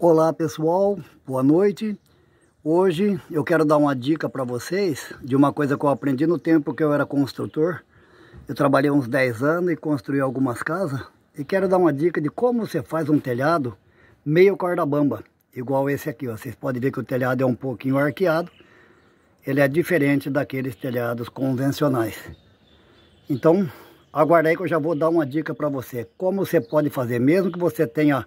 Olá pessoal, boa noite. Hoje eu quero dar uma dica para vocês de uma coisa que eu aprendi no tempo que eu era construtor. Eu trabalhei uns 10 anos e construí algumas casas e quero dar uma dica de como você faz um telhado meio corda bamba, igual esse aqui. Ó. Vocês podem ver que o telhado é um pouquinho arqueado, ele é diferente daqueles telhados convencionais. Então, aguarde aí que eu já vou dar uma dica para você, como você pode fazer, mesmo que você tenha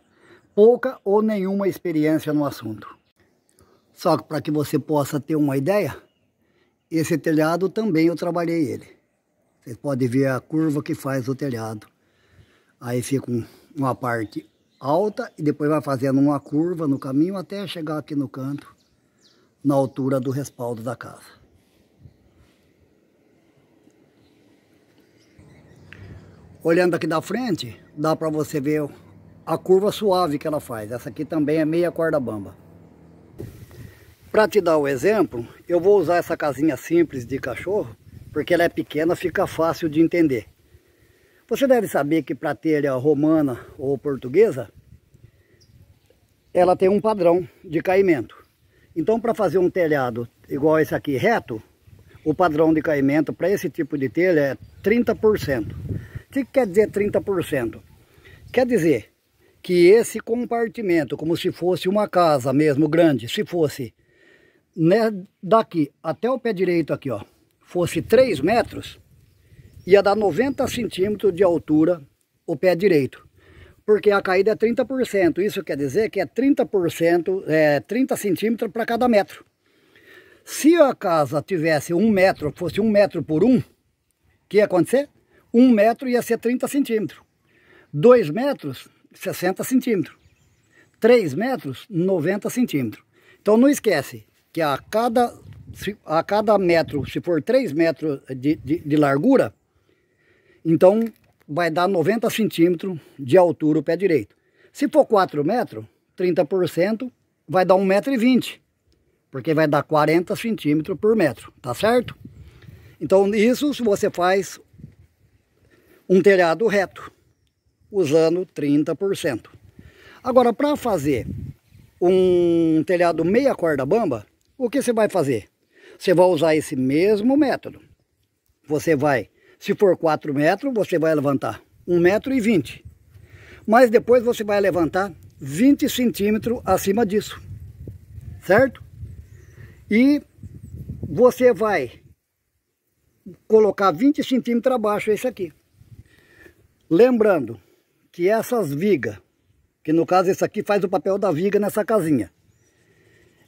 pouca ou nenhuma experiência no assunto. Só que para que você possa ter uma ideia, esse telhado também eu trabalhei ele. Vocês podem ver a curva que faz o telhado. Aí fica uma parte alta e depois vai fazendo uma curva no caminho até chegar aqui no canto, na altura do respaldo da casa. Olhando aqui da frente, dá para você ver a curva suave que ela faz. Essa aqui também é meia corda bamba. Para te dar o exemplo, eu vou usar essa casinha simples de cachorro, porque ela é pequena, fica fácil de entender. Você deve saber que para telha romana ou portuguesa, ela tem um padrão de caimento. Então, para fazer um telhado igual esse aqui reto, o padrão de caimento para esse tipo de telha é 30%. O que quer dizer 30%? Quer dizer que esse compartimento, como se fosse uma casa mesmo grande, se fosse né, daqui até o pé direito aqui, ó, fosse 3 metros, ia dar 90 centímetros de altura o pé direito. Porque a caída é 30%, isso quer dizer que é 30%, é 30 centímetros para cada metro. Se a casa tivesse um metro, fosse um metro por um, o que ia acontecer? Um metro ia ser 30 centímetros. Dois metros 60 centímetros. 3 metros, 90 centímetros. Então não esquece que a cada, a cada metro, se for 3 metros de, de, de largura, então vai dar 90 centímetros de altura o pé direito. Se for 4 metros, 30% vai dar 1,20m, porque vai dar 40 centímetros por metro, tá certo? Então isso se você faz um telhado reto usando 30%. Agora, para fazer um telhado meia corda bamba, o que você vai fazer? Você vai usar esse mesmo método. Você vai, se for 4 metros, você vai levantar 1 metro e 20. Mas depois você vai levantar 20 centímetros acima disso. Certo? E você vai colocar 20 centímetros abaixo esse aqui. Lembrando, que essas vigas, que no caso isso aqui faz o papel da viga nessa casinha.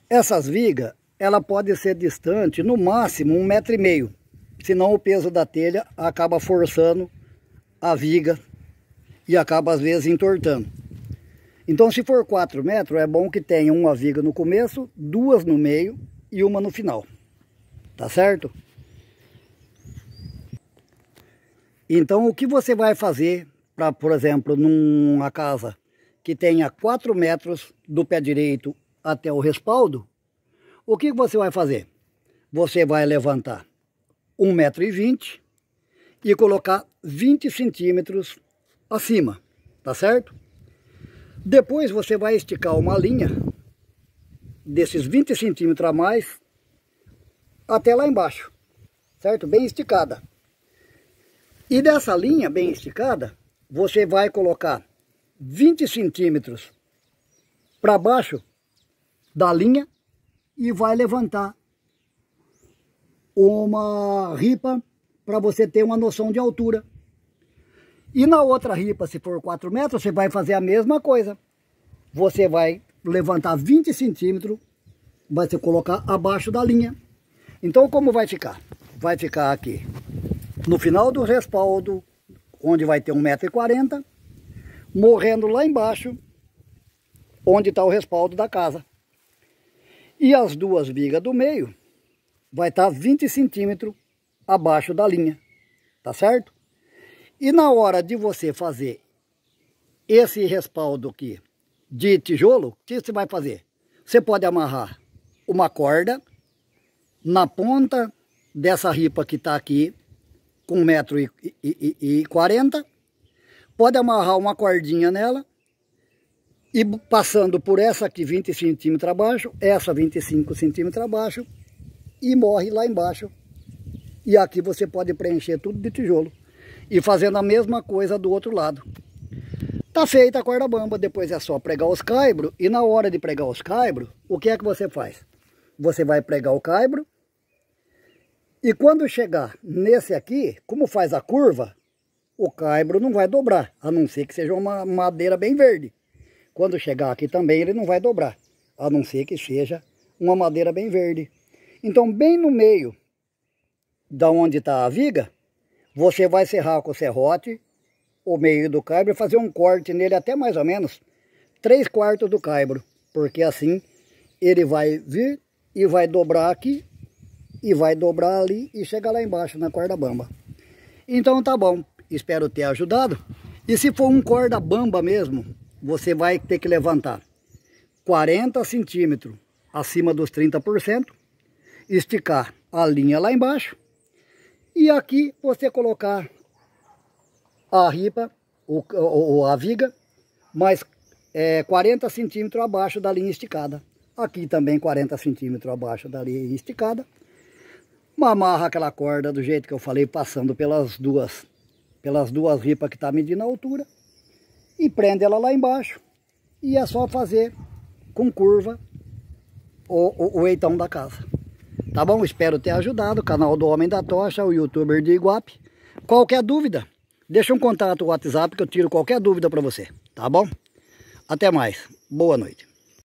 Essas vigas, ela pode ser distante no máximo um metro e meio, senão o peso da telha acaba forçando a viga e acaba às vezes entortando. Então se for 4 metros, é bom que tenha uma viga no começo, duas no meio e uma no final. Tá certo? Então o que você vai fazer para, por exemplo, numa casa que tenha 4 metros do pé direito até o respaldo, o que você vai fazer? Você vai levantar 1,20m e colocar 20 centímetros acima, tá certo? Depois você vai esticar uma linha desses 20 centímetros a mais até lá embaixo, certo? Bem esticada. E dessa linha bem esticada, você vai colocar 20 centímetros para baixo da linha e vai levantar uma ripa para você ter uma noção de altura. E na outra ripa, se for 4 metros, você vai fazer a mesma coisa. Você vai levantar 20 centímetros, vai se colocar abaixo da linha. Então como vai ficar? Vai ficar aqui no final do respaldo, onde vai ter 1,40m, morrendo lá embaixo, onde está o respaldo da casa. E as duas vigas do meio vai estar tá 20 centímetros abaixo da linha, tá certo? E na hora de você fazer esse respaldo aqui de tijolo, o que você vai fazer? Você pode amarrar uma corda na ponta dessa ripa que está aqui com 1,40m, pode amarrar uma cordinha nela e passando por essa aqui 20 cm abaixo, essa 25 cm abaixo e morre lá embaixo. E aqui você pode preencher tudo de tijolo e fazendo a mesma coisa do outro lado. Tá feita a corda bamba, depois é só pregar os caibros e na hora de pregar os caibros, o que é que você faz? Você vai pregar o caibro e quando chegar nesse aqui, como faz a curva, o caibro não vai dobrar, a não ser que seja uma madeira bem verde. Quando chegar aqui também ele não vai dobrar, a não ser que seja uma madeira bem verde. Então bem no meio da onde está a viga, você vai serrar com o serrote o meio do caibro e fazer um corte nele até mais ou menos 3 quartos do caibro, porque assim ele vai vir e vai dobrar aqui e vai dobrar ali e chegar lá embaixo na corda bamba. Então tá bom, espero ter ajudado. E se for um corda bamba mesmo, você vai ter que levantar 40 centímetros acima dos 30%, esticar a linha lá embaixo e aqui você colocar a ripa ou, a viga mais é, 40 centímetros abaixo da linha esticada. Aqui também 40 centímetros abaixo da linha esticada amarra aquela corda do jeito que eu falei, passando pelas duas, pelas duas ripas que está medindo a altura. E prende ela lá embaixo. E é só fazer com curva o, o, o eitão da casa. Tá bom? Espero ter ajudado. Canal do Homem da Tocha, o youtuber de Iguape. Qualquer dúvida, deixa um contato no WhatsApp que eu tiro qualquer dúvida para você. Tá bom? Até mais. Boa noite.